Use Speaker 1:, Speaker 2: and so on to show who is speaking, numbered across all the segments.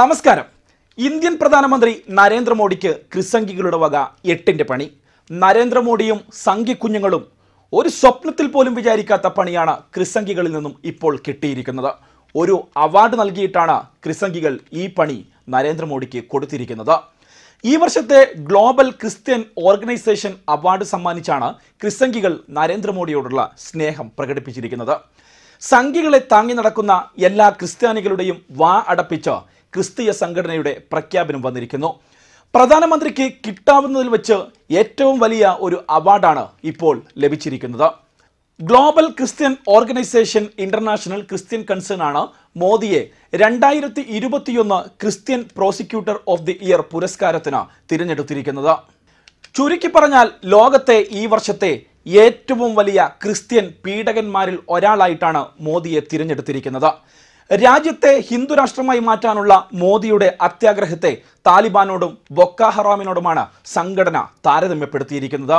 Speaker 1: നമസ്കാരം ഇന്ത്യൻ പ്രധാനമന്ത്രി നരേന്ദ്രമോദിക്ക് ക്രിസംഖികളുടെ വക എട്ടിൻ്റെ പണി നരേന്ദ്രമോദിയും സംഘിക്കുഞ്ഞുങ്ങളും ഒരു സ്വപ്നത്തിൽ പോലും വിചാരിക്കാത്ത പണിയാണ് ക്രിസംഖികളിൽ നിന്നും ഇപ്പോൾ കിട്ടിയിരിക്കുന്നത് ഒരു അവാർഡ് നൽകിയിട്ടാണ് ക്രിസംഖികൾ ഈ പണി നരേന്ദ്രമോദിക്ക് കൊടുത്തിരിക്കുന്നത് ഈ വർഷത്തെ ഗ്ലോബൽ ക്രിസ്ത്യൻ ഓർഗനൈസേഷൻ അവാർഡ് സമ്മാനിച്ചാണ് ക്രിസംഖികൾ നരേന്ദ്രമോദിയോടുള്ള സ്നേഹം പ്രകടിപ്പിച്ചിരിക്കുന്നത് സംഖ്യകളെ താങ്ങി നടക്കുന്ന എല്ലാ ക്രിസ്ത്യാനികളുടെയും വാ അടപ്പിച്ച് ക്രിസ്തീയ സംഘടനയുടെ പ്രഖ്യാപനം വന്നിരിക്കുന്നു പ്രധാനമന്ത്രിക്ക് കിട്ടാവുന്നതിൽ വെച്ച് ഏറ്റവും വലിയ ഒരു അവാർഡാണ് ഇപ്പോൾ ലഭിച്ചിരിക്കുന്നത് global Christian organisation international Christian concern ആണ് മോദിയെ രണ്ടായിരത്തി ഇരുപത്തിയൊന്ന് Christian prosecutor of the year പുരസ്കാരത്തിന് തിരഞ്ഞെടുത്തിരിക്കുന്നത് ചുരുക്കി പറഞ്ഞാൽ ലോകത്തെ ഈ വർഷത്തെ ഏറ്റവും വലിയ ക്രിസ്ത്യൻ പീഡകന്മാരിൽ ഒരാളായിട്ടാണ് മോദിയെ തിരഞ്ഞെടുത്തിരിക്കുന്നത് രാജ്യത്തെ ഹിന്ദു രാഷ്ട്രമായി മാറ്റാനുള്ള മോദിയുടെ അത്യാഗ്രഹത്തെ താലിബാനോടും ബൊക്ക ഹറാമിനോടുമാണ് സംഘടന താരതമ്യപ്പെടുത്തിയിരിക്കുന്നത്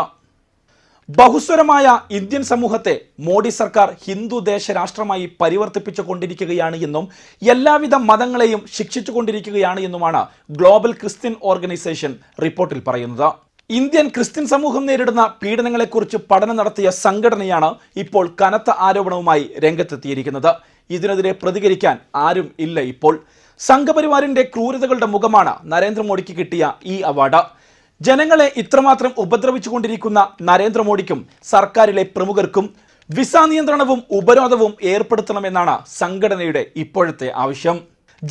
Speaker 1: ബഹുസ്വരമായ ഇന്ത്യൻ സമൂഹത്തെ മോഡി സർക്കാർ ഹിന്ദു ദേശ രാഷ്ട്രമായി പരിവർത്തിപ്പിച്ചു കൊണ്ടിരിക്കുകയാണ് എന്നും എല്ലാവിധ മതങ്ങളെയും ശിക്ഷിച്ചു കൊണ്ടിരിക്കുകയാണ് എന്നുമാണ് ഗ്ലോബൽ ക്രിസ്ത്യൻ ഓർഗനൈസേഷൻ റിപ്പോർട്ടിൽ പറയുന്നത് ഇന്ത്യൻ ക്രിസ്ത്യൻ സമൂഹം നേരിടുന്ന പീഡനങ്ങളെക്കുറിച്ച് പഠനം നടത്തിയ സംഘടനയാണ് ഇപ്പോൾ കനത്ത ആരോപണവുമായി രംഗത്തെത്തിയിരിക്കുന്നത് ഇതിനെതിരെ പ്രതികരിക്കാൻ ആരും ഇല്ല ഇപ്പോൾ സംഘപരിവാറിന്റെ ക്രൂരതകളുടെ മുഖമാണ് നരേന്ദ്രമോദിക്ക് കിട്ടിയ ഈ അവാർഡ് ജനങ്ങളെ ഇത്രമാത്രം ഉപദ്രവിച്ചുകൊണ്ടിരിക്കുന്ന നരേന്ദ്രമോദിക്കും സർക്കാരിലെ പ്രമുഖർക്കും വിസ നിയന്ത്രണവും ഉപരോധവും ഏർപ്പെടുത്തണമെന്നാണ് സംഘടനയുടെ ഇപ്പോഴത്തെ ആവശ്യം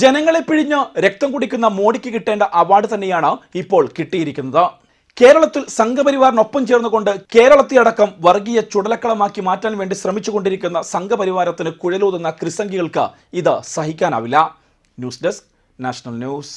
Speaker 1: ജനങ്ങളെ പിഴിഞ്ഞ് രക്തം കുടിക്കുന്ന മോഡിക്ക് കിട്ടേണ്ട അവാർഡ് തന്നെയാണ് ഇപ്പോൾ കിട്ടിയിരിക്കുന്നത് കേരളത്തിൽ സംഘപരിവാറിനൊപ്പം ചേർന്നുകൊണ്ട് കേരളത്തെ അടക്കം വർഗീയ ചുടലക്കളമാക്കി മാറ്റാൻ വേണ്ടി ശ്രമിച്ചുകൊണ്ടിരിക്കുന്ന സംഘപരിവാരത്തിന് കുഴലൂതുന്ന ക്രിസംഖികൾക്ക് ഇത് സഹിക്കാനാവില്ല ന്യൂസ് ഡെസ്ക് നാഷണൽ ന്യൂസ്